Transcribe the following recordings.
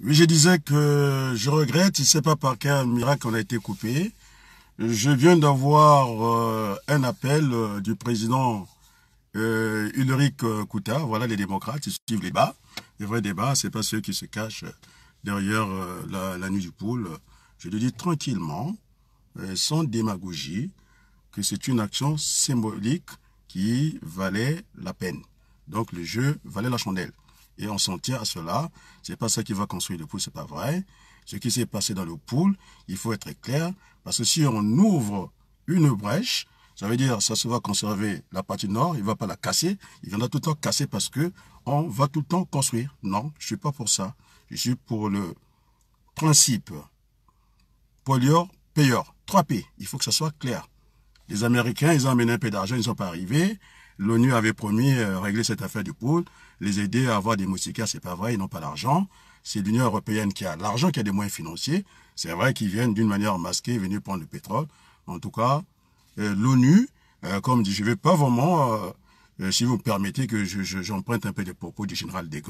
Je disais que je regrette, je ne sais pas par quel miracle on a été coupé. Je viens d'avoir euh, un appel euh, du président euh, Ulrich Kouta, voilà les démocrates, ils suivent les bas, les vrais débats, c'est pas ceux qui se cachent derrière la, la nuit du poule. Je le dis tranquillement, sans démagogie, que c'est une action symbolique qui valait la peine. Donc le jeu valait la chandelle et on s'en tient à cela. C'est pas ça qui va construire le pool, c'est pas vrai. Ce qui s'est passé dans le pool, il faut être clair, parce que si on ouvre une brèche, ça veut dire ça se va conserver la partie nord, il va pas la casser, il viendra tout le temps casser parce que on va tout le temps construire. Non, je suis pas pour ça. Je suis pour le principe pollueur payeur. 3P, il faut que ça soit clair. Les Américains, ils ont amené un peu d'argent, ils ne sont pas arrivés. L'ONU avait promis euh, régler cette affaire du pôle, les aider à avoir des moustiquaires, c'est pas vrai, ils n'ont pas l'argent. C'est l'Union européenne qui a l'argent, qui a des moyens financiers. C'est vrai qu'ils viennent d'une manière masquée, venir prendre le pétrole. En tout cas, euh, l'ONU, euh, comme dit, je vais pas vraiment, si vous permettez que j'emprunte je, un peu les propos du général de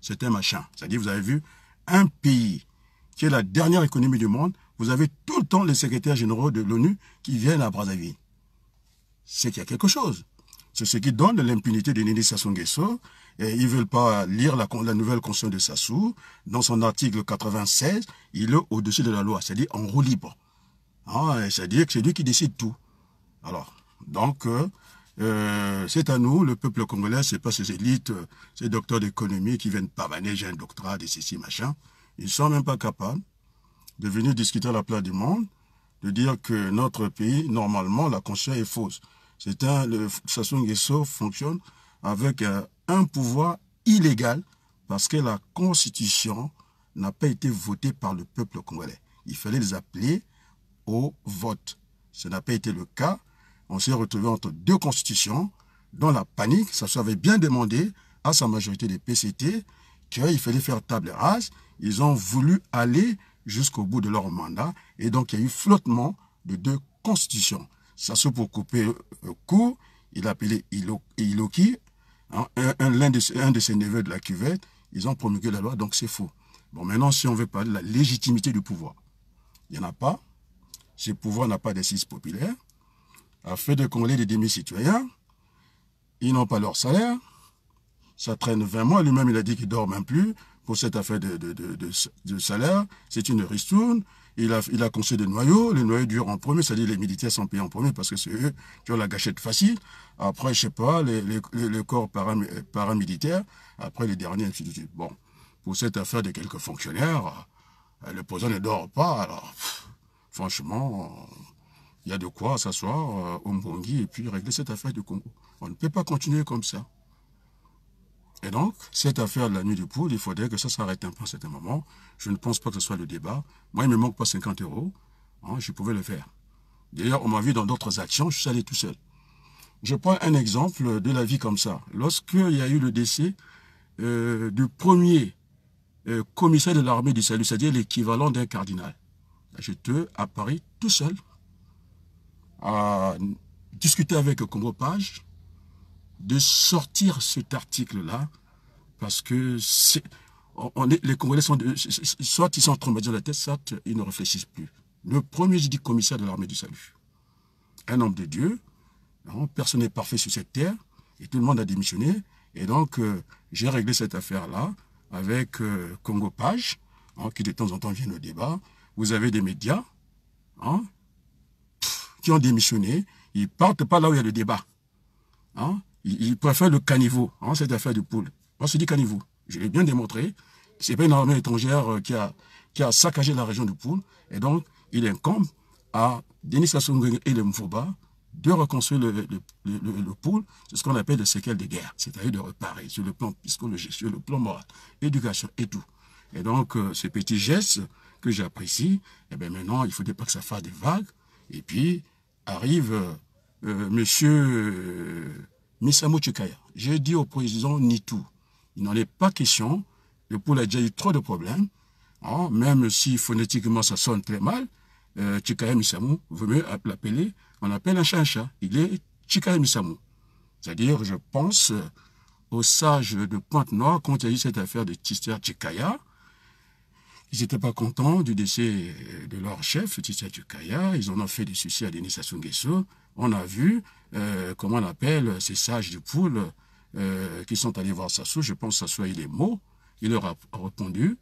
c'est un machin. C'est-à-dire, vous avez vu, un pays qui est la dernière économie du monde, vous avez tout le temps les secrétaires généraux de l'ONU qui viennent à Brazzaville. C'est qu'il y a quelque chose. C'est ce qui donne l'impunité de Nini Sassou Nguesso. Et ils veulent pas lire la, nouvelle conscience de Sassou. Dans son article 96, il est au-dessus de la loi, c'est-à-dire en roue libre. c'est-à-dire ah, que c'est lui qui décide tout. Alors, donc, euh, euh, c'est à nous, le peuple congolais, n'est pas ces élites, euh, ces docteurs d'économie qui viennent pavaner, j'ai un doctorat, de ceci, machin. Ils sont même pas capables de venir discuter à la place du monde, de dire que notre pays, normalement, la conscience est fausse. C'est un, le Sassou Nguesso fonctionne avec euh, un pouvoir illégal parce que la constitution n'a pas été votée par le peuple congolais. Il fallait les appeler au vote. Ce n'a pas été le cas. On s'est retrouvé entre deux constitutions dans la panique. Sassou avait bien demandé à sa majorité des PCT qu'il fallait faire table rase. Ils ont voulu aller jusqu'au bout de leur mandat et donc il y a eu flottement de deux constitutions. Sassou pour couper coup, il appelé Iloki, un, de, ses neveux de la cuvette, ils ont promulgué la loi, donc c'est faux. Bon, maintenant, si on veut parler de la légitimité du pouvoir, il n'y en a pas. Ce pouvoir n'a pas d'assises populaires. fait de congolais des demi-citoyens, ils n'ont pas leur salaire. Ça traîne 20 mois. Lui-même, il a dit qu'il dort même plus pour cette affaire de, de salaire. C'est une ristourne il a, il des noyaux. Les noyaux durent en premier, c'est-à-dire les militaires sont payés en premier parce que c'est eux qui ont la gâchette facile. Après, je sais pas, les, corps paramilitaires. Après, les derniers, ainsi de Bon, pour cette affaire de quelques fonctionnaires, euh, le poison ne dort pas. Alors, franchement, il y a de quoi s'asseoir euh, au Mbongi et puis régler cette affaire du Congo. On ne peut pas continuer comme ça. Et donc, cette affaire de la nuit du poule, il faudrait que ça s'arrête un peu à un certain moment. Je ne pense pas que ce soit le débat. Moi, il ne me manque pas 50 euros. Hein, je pouvais le faire. D'ailleurs, on m'a vu dans d'autres actions, je suis allé tout seul. Je prends un exemple de la vie comme ça. Lorsqu'il y a eu le décès euh, du premier euh, commissaire de l'armée du salut, c'est-à-dire l'équivalent d'un cardinal, j'étais à Paris tout seul à discuter avec Combo Page, de sortir cet article-là, parce que on les Congolais sont, de, soit ils sont me dire la tête, soit ils ne réfléchissent plus. Le premier, je commissaire de l'armée du salut, un homme de Dieu, personne n'est parfait sur cette terre, et tout le monde a démissionné, et donc euh, j'ai réglé cette affaire-là avec euh, Congo Page, hein, qui de temps en temps vient au débat. Vous avez des médias hein, qui ont démissionné, ils partent pas là où il y a le débat. Hein, il, préfère le caniveau en cette affaire du poule. On se dit caniveau. Je l'ai bien démontré. C'est pas une armée étrangère euh, qui a, qui a saccagé la région du poule. Et donc, il incombe à Denis Sassou et le Mfoba de reconstruire le, poule. c'est ce qu'on appelle le séquelles de guerre, c'est-à-dire de réparer sur le plan psychologique, sur le plan moral, éducation et tout. Et donc, euh, ce petit geste que j'apprécie, eh bien maintenant, il ne faudrait pas que ça fasse des vagues. Et puis, arrive euh, monsieur Misamo Chikaya, j'ai dit au président Nitu, il n'en est pas question, le poule a déjà eu trop de problèmes, hein, même si phonétiquement ça sonne très mal, euh, Chikaya Misamo, vaut mieux l'appeler, on appelle un chat un chat, il est Chikaya Misamu. C'est-à-dire, je pense euh, aux sages de Pointe-Noire quand il y a eu cette affaire de Tister Chikaya, ils n'étaient pas contents du décès euh, de leur chef, Titia Tchikaya, Ils en ont fait des soucis à Denis Sassou on a vu, euh, comment on appelle, ces sages du poule euh, qui sont allés voir Sassou, je pense que Sassou a eu les mots, il leur a répondu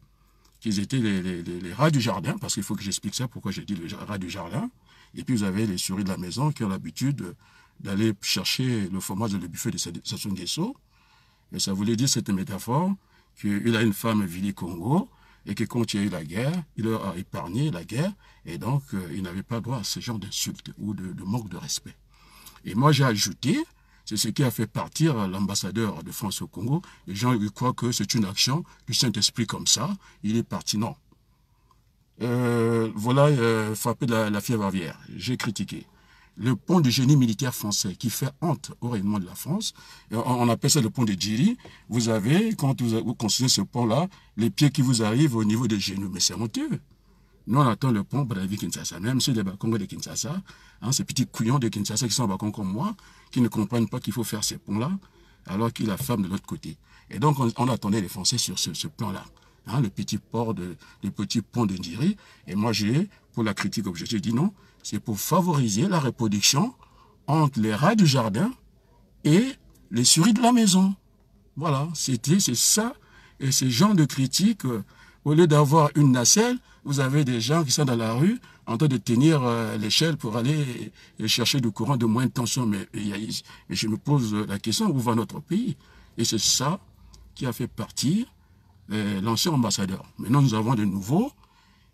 qu'ils étaient les, rats du jardin, parce qu'il faut que j'explique ça, pourquoi j'ai dit les rats du jardin. Et puis vous avez les souris de la maison qui ont l'habitude d'aller chercher le fromage de le buffet de Sassou Nguesso. Et ça voulait dire cette métaphore qu'il a une femme Vili Congo, et que quand il y a eu la guerre, il leur a épargné la guerre, et donc il euh, ils pas droit à ce genre d'insultes ou de, manque de respect. Et moi j'ai ajouté, c'est ce qui a fait partir l'ambassadeur de France au Congo, les gens ils croient que c'est une action du Saint-Esprit comme ça, il est parti, non. Euh, voilà, euh, frapper de la fièvre aviaire, j'ai critiqué le pont du génie militaire français qui fait honte au règlement de la France. On appelle ça le pont de Djiri. Vous avez, quand vous, construisez ce pont-là, les pieds qui vous arrivent au niveau des genoux. Mais c'est honteux. Nous, on attend le pont de kinshasa Même ceux des et de Kinshasa, hein, ces petits couillons de Kinshasa qui sont Bakongo comme moi, qui ne comprennent pas qu'il faut faire ce pont là alors qu'il a femme de l'autre côté. Et donc, on, attendait les Français sur ce, ce plan-là. Hein, le petit port de, le petit pont de Djiri. Et moi, j'ai, pour la critique objective, dit non, c'est pour favoriser la reproduction entre les rats du jardin et les souris de la maison. Voilà, c'était c'est ça. Et ces gens de critique, euh, au lieu d'avoir une nacelle, vous avez des gens qui sont dans la rue en train de tenir euh, l'échelle pour aller chercher du courant de moins de tension. Mais, je me pose la question, où va notre pays Et c'est ça qui a fait partir euh, l'ancien ambassadeur. Maintenant, nous avons de nouveau,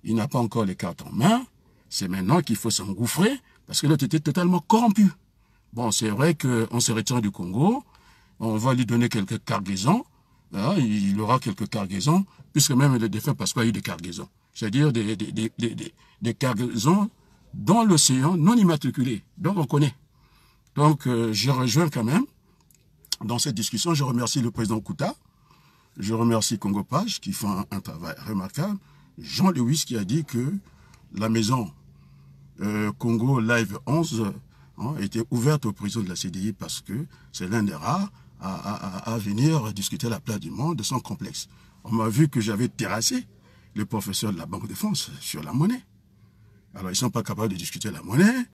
il n'a pas encore les cartes en main, c'est maintenant qu'il faut s'engouffrer parce que a été totalement corrompu. Bon, c'est vrai qu'on se retire du Congo, on va lui donner quelques cargaisons, il aura quelques cargaisons, puisque même le défunt Pasqua a eu des cargaisons, c'est-à-dire des, des, cargaisons dans l'océan non immatriculées, donc on connaît. Donc euh, je rejoins quand même, dans cette discussion, je remercie le président Kouta, je remercie Congo Page qui font un travail remarquable, Jean-Louis qui a dit que la maison euh, Congo Live 11 hein, était ouverte aux prisons de la CDI parce que c'est l'un des rares à, venir discuter la place du monde sans complexe. On m'a vu que j'avais terrassé le professeur de la Banque de France sur la monnaie. Alors, ils sont pas capables de discuter la monnaie.